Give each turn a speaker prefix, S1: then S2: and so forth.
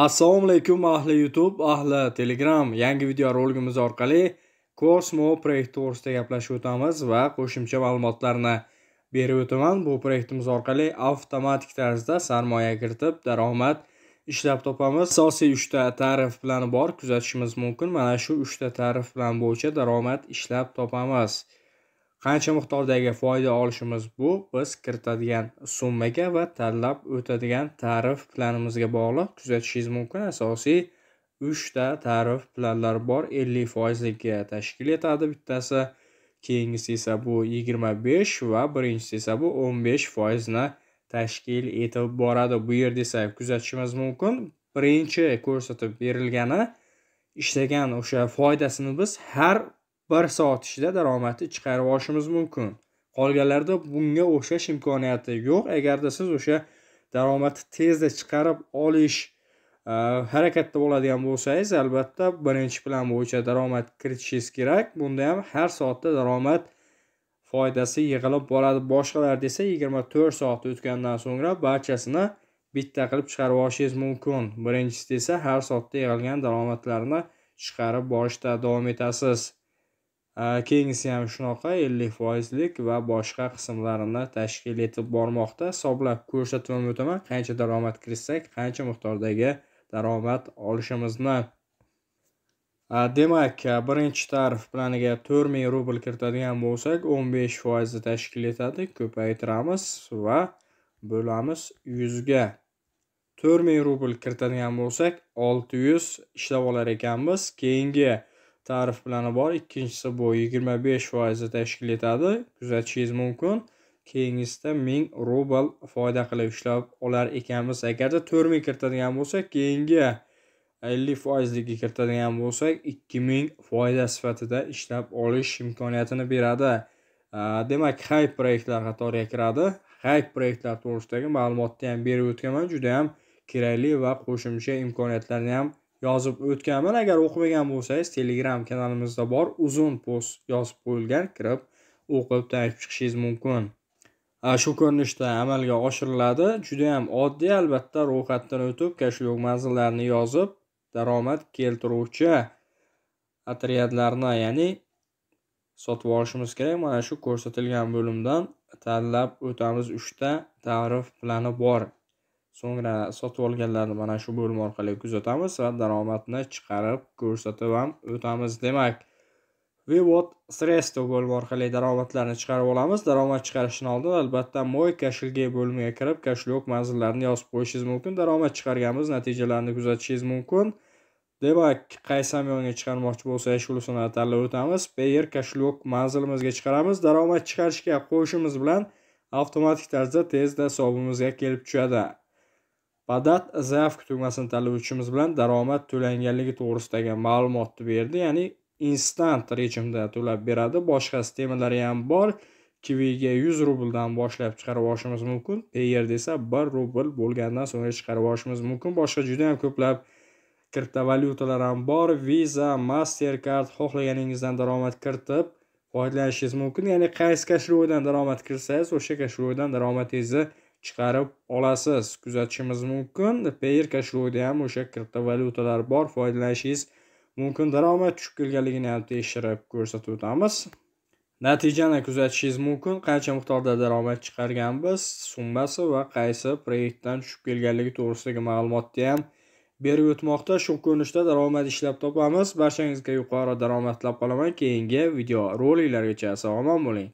S1: assalomu alaykum ahli youtube ahli telegram yangi video roligimiz orqali cosmo proyekti to'g'risida gaplashib o'tamiz va qo'shimcha ma'lumotlarni berib o'taman bu proyektimiz orqali avtomatik tarzda sarmoya kiritib daromad ishlab topamiz asosiy uchta tarif plani bor kuzatishimiz mumkin mana shu uchta tarif plan bo'yicha daromad ishlab topamiz qancha miqdordagi foyda olishimiz bu biz kiritadigan summaga va tanlab o'tadigan tarif planimizga bog'liq kuzatishingiz mumkin asosiy uchta tarif planlar bor ellik foizlikka tashkil etadi bittasi keyingisi esa bu yigirma besh va birinchisi esa bu o'n besh foizni tashkil etib boradi bu yerda esa kuzatishimiz mumkin birinchi ko'rsatib berilgani ishlagan o'sha foydasini biz har bir soat ichida daromadni chiqarib olishimiz mumkin qolganlarda bunga o'xshash imkoniyati yo'q agarda siz o'sha daromadni tezda chiqarib olish e, harakatda bo'ladigan bo'lsangiz albatta birinchi plan bo'yicha daromad kiritishingiz kerak bunda ham har soatda daromad foydasi yig'ilib boradi boshqalar esa yigirma to'rt soat o'tgandan so'ngra barchasini bitta qilib chiqarib olishingiz mumkin birinchisi esa har soatda yig'ilgan daromadlarni chiqarib borishda davom etasiz Э, keyingisi ham shunaqa ellik foizlik va boshqa qismlarini tashkil etib bormoqda hisoblab ko'rsatib o'taman qancha daromad kiritsak qancha miqdordagi daromad olishimizni э, demak birinchi tarif planiga to'rt ming rubl kiritadigan bo'lsak o'n besh foizni tashkil etadi ko'paytiramiz va bo'lamiz yuzga to'rt ming rubl kiritadigan bo'lsak olti yuz ishlab olar ekanmiz keyingi tariflari bor ikkinchisi bu yigirma besh foizni tashkil etadi kuzatishingiz mumkin keyingisida ming rubl foyda qilib ishlab olar ekanmiz agarda to'rt ming kiritadigan bo'lsak keyingi ellik foizligi kiritadigan bo'lsak ikki ming foyda sifatida ishlab olish imkoniyatini beradi demak hayp proyektlar qatoriga kiradi hayp proyektlar to'g'risidagi ma'lumotni ham berib o'tganman juda yam kerakli va qo'shimcha imkoniyatlarni ham yozib o'tganman agar o'qimagan bo'lsangiz telegram kanalimizda bor uzun post yozib qo'yilgan kirib o'qib tanib chiqishingiz mumkin shu ko'rinishda amalga oshiriladi juda yam oddiy albatta ro'yxatdan o'tib kashlyok manzillarini yozib daromad keltiruvchi otryadlarni ya'ni sotib olishimiz kerak mana shu ko'rsatilgan bo'limdan tanlab o'tamiz uchta tarif plani bor So'ngra sotib olganlarni mana shu bo'lim orqali kuzatamiz va daromadni chiqarib ko'rsatib ham o'tamiz. Demak, Vivot Sresto bo'limi orqali daromadlarni chiqarib olamiz. Daromad chiqarishdan oldin albatta Moy kashilga bo'limiga kirib, kashlok manzillarini yozib qo'yishingiz mumkin. Daromad chiqarganmiz, natijalarni kuzatishingiz mumkin. Demak, qaysi hamyonga chiqarmoqchi bo'lsak, shu usulni tanlab o'tamiz. Payer kashlok manzilimizga chiqaramiz. Daromad chiqarishga qo'yishimiz bilan avtomatik tarzda tezda hisobimizga kelib tushadi. badat zaf tugmasini talabchimiz bilan daromad to'langanligi to'g'risidagi ma'lumotni berdi ya'ni instant rejimda to'lab beradi boshqasi temalari ham bor kiviga yuz rubldan boshlab chiqarib olishimiz mumkin payer desa bir rubl bo'lgandan so'ngra chiqarib olishimiz mumkin boshqa juda yam ko'plab kriptovalyutalar ham bor visa mastercard xohlaganingizdan daromad kiritib foydalanishingiz mumkin ya'ni qaysi kashlovdan daromad kirsangiz o'sha kashlovdan daromadingizni chiqarib olasiz kuzatishimiz mumkin payer kashlovida ham o'sha kriptovalyutalar bor foydalanishingiz mumkin daromad tushib kelganligini ham tekshirib ko'rsatib o'tamiz natijani kuzatishingiz mumkin qancha miqdorda daromad chiqarganmiz summasi va qaysi proyektdan tushib kelganligi to'g'risidagi ma'lumotni ham berib o'tmoqda shu ko'rinishda daromad ishlab topamiz barchangizga yuqori daromad tilab qolaman keyingi video roliklargacha sog' omon bo'ling